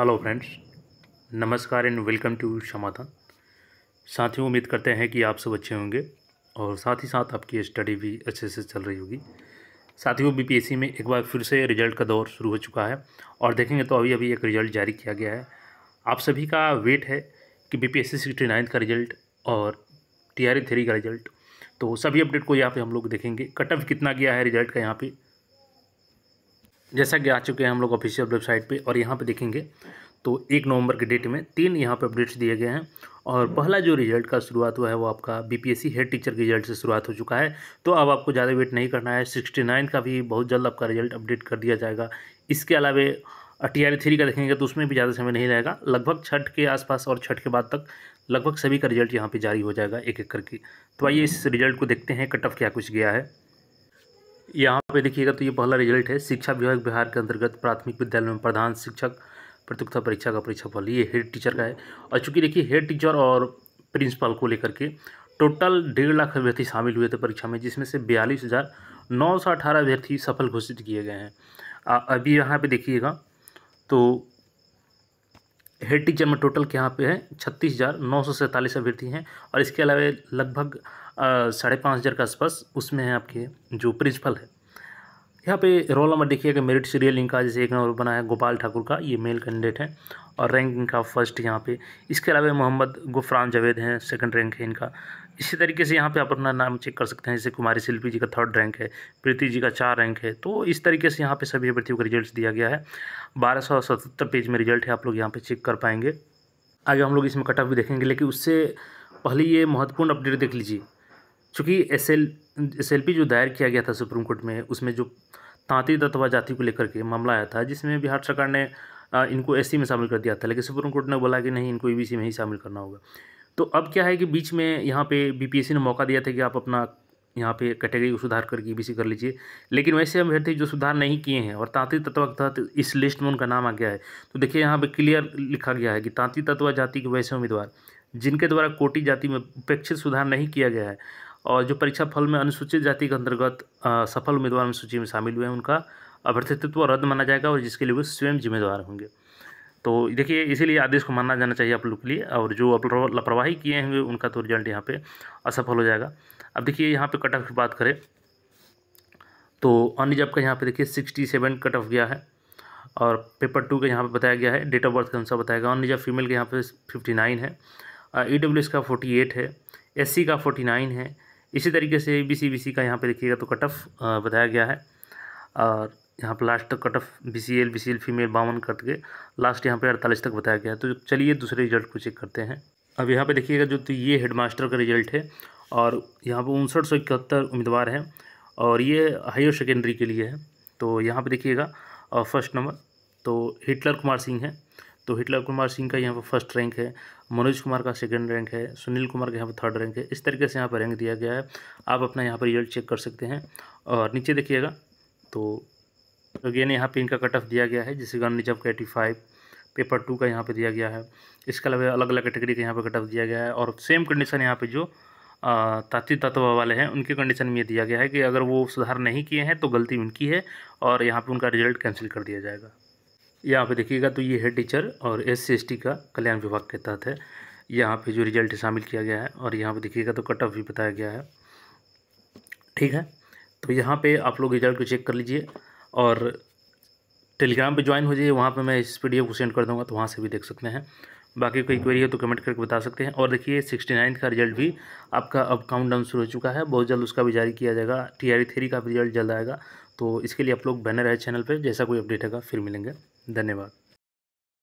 hello friends नमस्कार and welcome to Samadhan साथियों उम्मीद करते हैं कि आप सब अच्छे होंगे और साथ ही साथ आपकी स्टडी भी अच्छे से चल रही होगी साथियों बीपीएससी में एक बार फिर से रिजल्ट का दौर शुरू हो चुका है और देखेंगे तो अभी अभी एक रिज़ल्ट जारी किया गया है आप सभी का वेट है कि बी पी एस का रिज़ल्ट और टी आर थ्री का रिज़ल्ट तो सभी अपडेट को यहाँ पर हम लोग देखेंगे कट ऑफ कितना गया है रिज़ल्ट का यहाँ पर जैसा कि आ चुके हैं हम लोग ऑफिशियल वेबसाइट पे और यहाँ पे देखेंगे तो एक नवंबर के डेट में तीन यहाँ पे अपडेट्स दिए गए हैं और पहला जो रिजल्ट का शुरुआत हुआ है वो आपका बीपीएससी हेड टीचर के रिजल्ट से शुरुआत हो चुका है तो अब आपको ज़्यादा वेट नहीं करना है सिक्सटी नाइन का भी बहुत जल्द आपका रिजल्ट अपडेट कर दिया जाएगा इसके अलावा टी आर थ्री का देखेंगे तो उसमें भी ज़्यादा समय नहीं रहेगा लगभग छठ के आसपास और छठ के बाद तक लगभग सभी का रिजल्ट यहाँ पर जारी हो जाएगा एक एक करके तो आइए इस रिजल्ट को देखते हैं कट ऑफ क्या कुछ गया है यहाँ पे देखिएगा तो ये पहला रिजल्ट है शिक्षा विभाग बिहार के अंतर्गत प्राथमिक विद्यालय में प्रधान शिक्षक प्रतियोगिता परीक्षा का परीक्षाफल ये हेड टीचर का है और चूंकि देखिए हेड टीचर और प्रिंसिपल को लेकर के टोटल डेढ़ लाख अभ्यर्थी शामिल हुए थे परीक्षा में जिसमें से बयालीस हज़ार नौ सौ अठारह अभ्यर्थी सफल घोषित किए गए हैं अभी यहाँ पे देखिएगा तो हेड टीचर में टोटल के यहाँ पे है छत्तीस हज़ार नौ सौ सैंतालीस अभ्यर्थी हैं और इसके अलावा लगभग साढ़े पाँच हज़ार के आसपास उसमें है आपके जो प्रिंसिपल है यहाँ पे रोल नंबर देखिएगा मेरिट सीरियल इनका जैसे एक नंबर बना है गोपाल ठाकुर का ये मेल कैंडिडेट है और रैंक इनका फर्स्ट यहाँ पे इसके अलावा मोहम्मद गुफरान जावेद हैं सेकंड रैंक है इनका इसी तरीके से यहाँ पे आप अपना नाम चेक कर सकते हैं जैसे कुमारी शिल्पी जी का थर्ड रैंक है प्रीति जी का चार रैंक है तो इस तरीके से यहाँ पे सभी अभ्यर्थियों का रिजल्ट दिया गया है बारह सौ सतहत्तर पेज में रिजल्ट है आप लोग यहाँ पर चेक कर पाएंगे आगे हम लोग इसमें कट ऑफ भी देखेंगे लेकिन उससे पहले ये महत्वपूर्ण अपडेट देख लीजिए चूँकि S L S L P जो दायर किया गया था सुप्रीम कोर्ट में उसमें जो तांती अथवा जाति को लेकर के मामला आया था जिसमें बिहार सरकार ने इनको एस में शामिल कर दिया था लेकिन सुप्रीम कोर्ट ने बोला कि नहीं इनको ई e में ही शामिल करना होगा तो अब क्या है कि बीच में यहाँ पे बीपीएससी ने मौका दिया था कि आप अपना यहाँ पे कैटेगरी को सुधार करके बी कर लीजिए लेकिन वैसे अभ्यर्थी जो सुधार नहीं किए हैं और तांत्रिक तत्व के तहत इस लिस्ट में उनका नाम आ गया है तो देखिए यहाँ पे क्लियर लिखा गया है कि तांत्रिक तत्व जाति के वैसे उम्मीदवार जिनके द्वारा कोटि जाति में उपेक्षित सुधार नहीं किया गया है और जो परीक्षा फल में अनुसूचित जाति के अंतर्गत सफल उम्मीदवार सूची में शामिल हुए हैं उनका अभ्यर्थित्व रद्द माना जाएगा और जिसके लिए वो स्वयं जिम्मेदार होंगे तो देखिए इसीलिए आदेश को मानना जाना चाहिए आप लोग के लिए और जो आप लापरवाही किए होंगे उनका तो रिजल्ट यहाँ पे असफल हो जाएगा अब देखिए यहाँ पे कट ऑफ की बात करें तो अन्य जब का यहाँ पे देखिए सिक्सटी सेवन कट ऑफ गया है और पेपर टू का यहाँ पे बताया गया है डेट ऑफ बर्थ का अनुसार बताया गया अन्य जब फीमेल के यहाँ पर फिफ्टी नाइन है ई डब्ल्यू एस का फोर्टी एट है एस सी का फोर्टी नाइन है इसी तरीके से बी सी बी सी का यहाँ पर देखिएगा तो कट ऑफ बताया गया है और यहाँ पर लास्ट तक cut off B C L B C L female बावन करके लास्ट यहाँ पे अड़तालीस तक बताया गया है तो चलिए दूसरे रिजल्ट को चेक करते हैं अब यहाँ पे देखिएगा जो तो ये हेडमास्टर का रिजल्ट है और यहाँ पर उनसठ सौ इकहत्तर उम्मीदवार हैं और ये हायर सेकेंडरी के लिए है तो यहाँ पर देखिएगा फर्स्ट नंबर तो हिटलर कुमार सिंह है तो हिटलर कुमार सिंह का यहाँ पर फर्स्ट रैंक है मनोज कुमार का सेकंड रैंक है सुनील कुमार का यहाँ पर थर्ड रैंक है इस तरीके से यहाँ पर रैंक दिया गया है आप अपना यहाँ पर रिजल्ट चेक कर सकते हैं और नीचे देखिएगा तो तो अगेन यहाँ पर इनका कट ऑफ दिया गया है जैसे Gandhi of eighty five paper two का यहाँ पे दिया गया है इसके अलावा अलग अलग कैटेगरी का यहाँ पे कट ऑफ दिया गया है और सेम कंडीशन यहाँ पे जो ताती तत्व वाले हैं उनके कंडीशन में ये दिया गया है कि अगर वो सुधार नहीं किए हैं तो गलती उनकी है और यहाँ पर उनका रिजल्ट कैंसिल कर दिया जाएगा यहाँ पर देखिएगा तो ये है टीचर और एस सी का कल्याण विभाग के तहत है यहाँ पर जो रिजल्ट शामिल किया गया है और यहाँ पर देखिएगा तो कट ऑफ भी बताया गया है ठीक है तो यहाँ पे आप लोग रिजल्ट को चेक कर लीजिए और टेलीग्राम पे ज्वाइन हो जाइए वहाँ पे मैं इस पीडीएफ को सेंड कर दूँगा तो वहाँ से भी देख सकते हैं बाकी कोई क्वेरी है तो कमेंट करके बता सकते हैं और देखिए सिक्सटी नाइन्थ का रिजल्ट भी आपका अब काउंट डाउन शुरू हो चुका है बहुत जल्द उसका भी जारी किया जाएगा टी आर थ्री का भी रिजल्ट जल्द आएगा तो इसके लिए आप लोग बैनर है चैनल पर जैसा कोई अपडेट होगा फिर मिलेंगे धन्यवाद